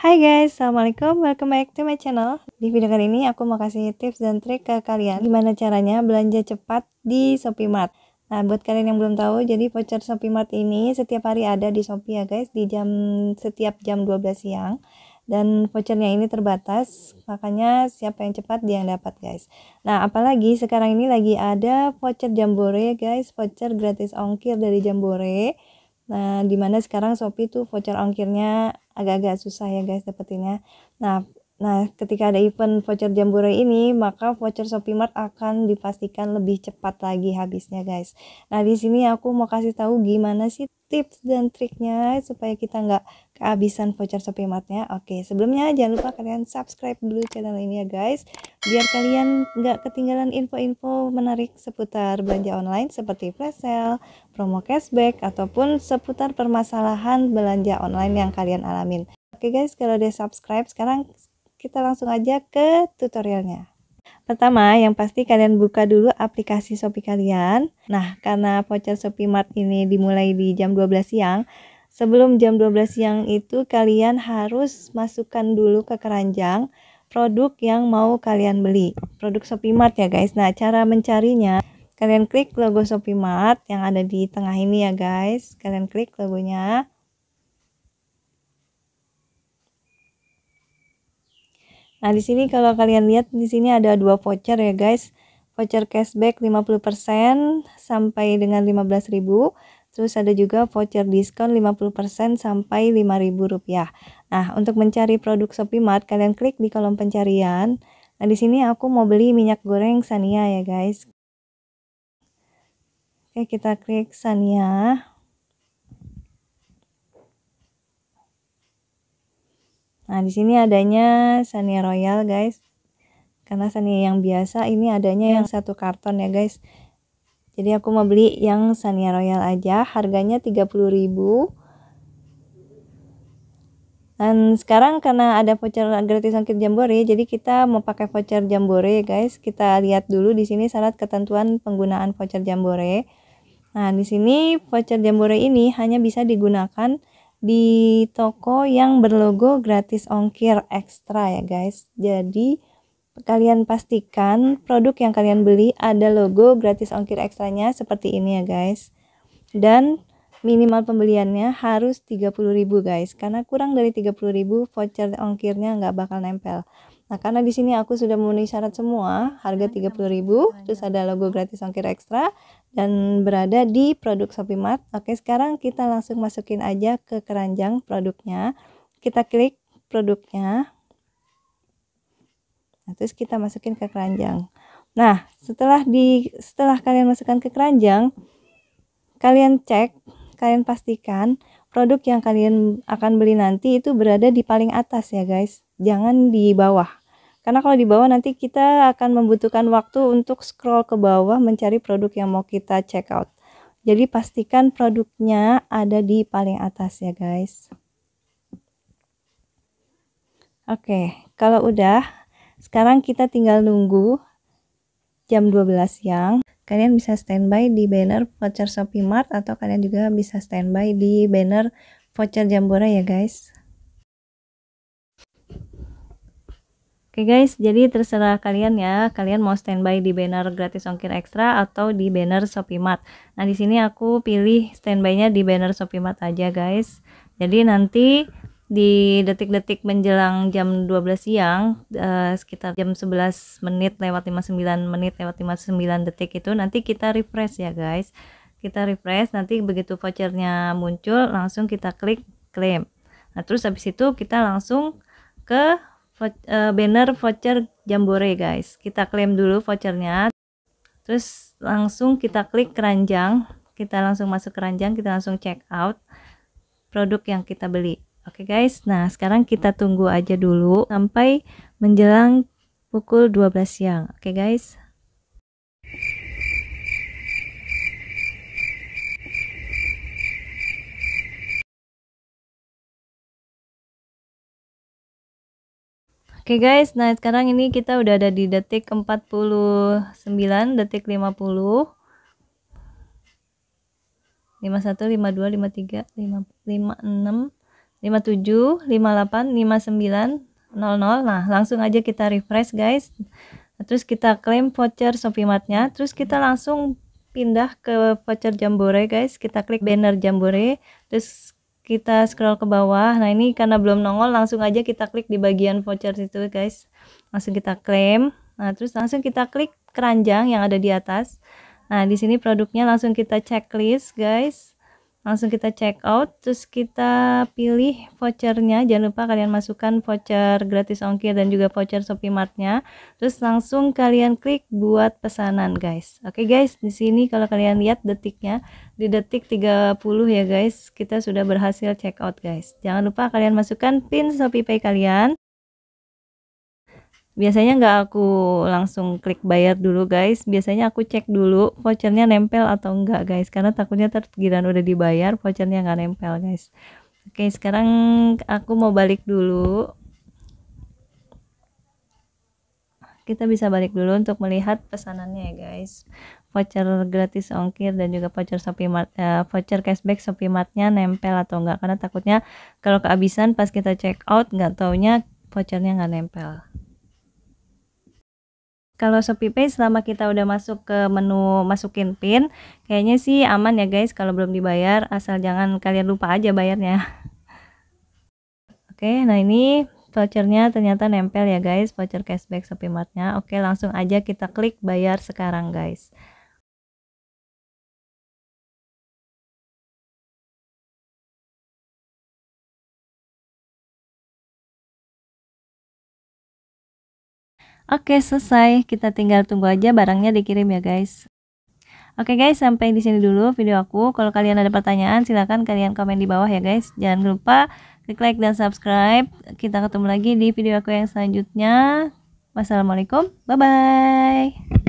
Hai guys, Assalamualaikum, welcome back to my channel Di video kali ini aku mau kasih tips dan trik ke kalian Gimana caranya belanja cepat di Shopee Mart Nah buat kalian yang belum tahu, jadi voucher Shopee Mart ini setiap hari ada di Shopee ya guys Di jam setiap jam 12 siang Dan vouchernya ini terbatas, makanya siapa yang cepat dia yang dapat guys Nah apalagi sekarang ini lagi ada voucher Jambore guys Voucher gratis ongkir dari Jambore Nah, dimana sekarang Shopee tuh voucher ongkirnya agak-agak susah ya guys dapetinnya. Nah, nah ketika ada event voucher Jambore ini, maka voucher Shopee Mart akan dipastikan lebih cepat lagi habisnya guys. Nah, di sini aku mau kasih tahu gimana sih tips dan triknya supaya kita nggak kehabisan voucher Shopee Mart-nya. Oke, sebelumnya jangan lupa kalian subscribe dulu channel ini ya guys biar kalian nggak ketinggalan info-info menarik seputar belanja online seperti flash sale, promo cashback, ataupun seputar permasalahan belanja online yang kalian alamin. Oke guys, kalau udah subscribe, sekarang kita langsung aja ke tutorialnya. Pertama, yang pasti kalian buka dulu aplikasi Shopee kalian. Nah, karena voucher Shopee Mart ini dimulai di jam 12 siang, sebelum jam 12 siang itu kalian harus masukkan dulu ke keranjang produk yang mau kalian beli. Produk Shopee Mart ya guys. Nah, cara mencarinya kalian klik logo Shopee Mart yang ada di tengah ini ya guys. Kalian klik logonya. Nah, di sini kalau kalian lihat di sini ada dua voucher ya guys. Voucher cashback 50% sampai dengan 15.000. Terus ada juga voucher diskon 50% sampai 5.000 rupiah. Nah, untuk mencari produk Shopee Mart, kalian klik di kolom pencarian. Nah, di sini aku mau beli minyak goreng Sania ya, guys. Oke, kita klik Sania. Nah, di sini adanya Sania Royal, guys. Karena Sania yang biasa ini adanya yang satu karton ya, guys. Jadi aku mau beli yang Sania Royal aja, harganya 30.000. Dan sekarang karena ada voucher gratis ongkir Jambore, jadi kita mau pakai voucher Jambore, ya guys. Kita lihat dulu di sini syarat ketentuan penggunaan voucher Jambore. Nah, di sini voucher Jambore ini hanya bisa digunakan di toko yang berlogo gratis ongkir ekstra ya, guys. Jadi kalian pastikan produk yang kalian beli ada logo gratis ongkir ekstranya seperti ini ya, guys. Dan minimal pembeliannya harus 30.000 guys karena kurang dari 30.000 voucher ongkirnya nggak bakal nempel nah karena di sini aku sudah memenuhi syarat semua harga 30.000 terus iya. ada logo gratis ongkir ekstra dan berada di produk Shopee Mart oke sekarang kita langsung masukin aja ke keranjang produknya kita klik produknya nah, terus kita masukin ke keranjang nah setelah di setelah kalian masukkan ke keranjang kalian cek kalian pastikan produk yang kalian akan beli nanti itu berada di paling atas ya guys. Jangan di bawah. Karena kalau di bawah nanti kita akan membutuhkan waktu untuk scroll ke bawah mencari produk yang mau kita check out. Jadi pastikan produknya ada di paling atas ya guys. Oke, kalau udah sekarang kita tinggal nunggu jam 12 siang kalian bisa standby di banner voucher Shopee Mart atau kalian juga bisa standby di banner voucher jambora ya guys. Oke okay guys, jadi terserah kalian ya. Kalian mau standby di banner gratis ongkir ekstra atau di banner Shopee Mart. Nah, di sini aku pilih standby-nya di banner Shopee Mart aja, guys. Jadi nanti di detik-detik menjelang jam 12 siang uh, sekitar jam 11 menit lewat 59 menit lewat 59 detik itu nanti kita refresh ya guys kita refresh nanti begitu vouchernya muncul langsung kita klik claim nah terus habis itu kita langsung ke uh, banner voucher jambore guys kita claim dulu vouchernya terus langsung kita klik keranjang kita langsung masuk keranjang kita langsung check out produk yang kita beli Oke guys, nah sekarang kita tunggu aja dulu sampai menjelang pukul 12 siang. Oke guys. Oke okay guys, nah sekarang ini kita udah ada di detik 49, detik 50. 51, 52, 53, 56, 57, 58, 59, 00. Nah, langsung aja kita refresh guys. Terus kita klaim voucher shopee mart Terus kita langsung pindah ke voucher Jambore guys. Kita klik banner Jambore. Terus kita scroll ke bawah. Nah, ini karena belum nongol langsung aja kita klik di bagian voucher itu guys. Langsung kita klaim. Nah, terus langsung kita klik keranjang yang ada di atas. Nah, di sini produknya langsung kita checklist guys langsung kita check out terus kita pilih vouchernya jangan lupa kalian masukkan voucher gratis ongkir dan juga voucher Shopee martnya, terus langsung kalian klik buat pesanan guys oke okay guys di sini kalau kalian lihat detiknya di detik 30 ya guys kita sudah berhasil check out guys jangan lupa kalian masukkan pin Shopee Pay kalian biasanya nggak aku langsung klik bayar dulu guys biasanya aku cek dulu vouchernya nempel atau enggak guys karena takutnya tergiran udah dibayar vouchernya nggak nempel guys oke sekarang aku mau balik dulu kita bisa balik dulu untuk melihat pesanannya ya guys voucher gratis ongkir dan juga voucher Shopee Mart, uh, voucher cashback Shopee Martnya nempel atau enggak karena takutnya kalau kehabisan pas kita check out nggak taunya vouchernya nggak nempel kalau Shopee selama kita udah masuk ke menu masukin PIN, kayaknya sih aman ya guys kalau belum dibayar, asal jangan kalian lupa aja bayarnya. Oke, nah ini vouchernya ternyata nempel ya guys, voucher cashback Shopee nya Oke, langsung aja kita klik bayar sekarang guys. Oke, selesai. Kita tinggal tunggu aja barangnya dikirim ya, guys. Oke guys, sampai di sini dulu video aku. Kalau kalian ada pertanyaan, silahkan kalian komen di bawah ya guys. Jangan lupa klik like dan subscribe. Kita ketemu lagi di video aku yang selanjutnya. Wassalamualaikum, bye-bye.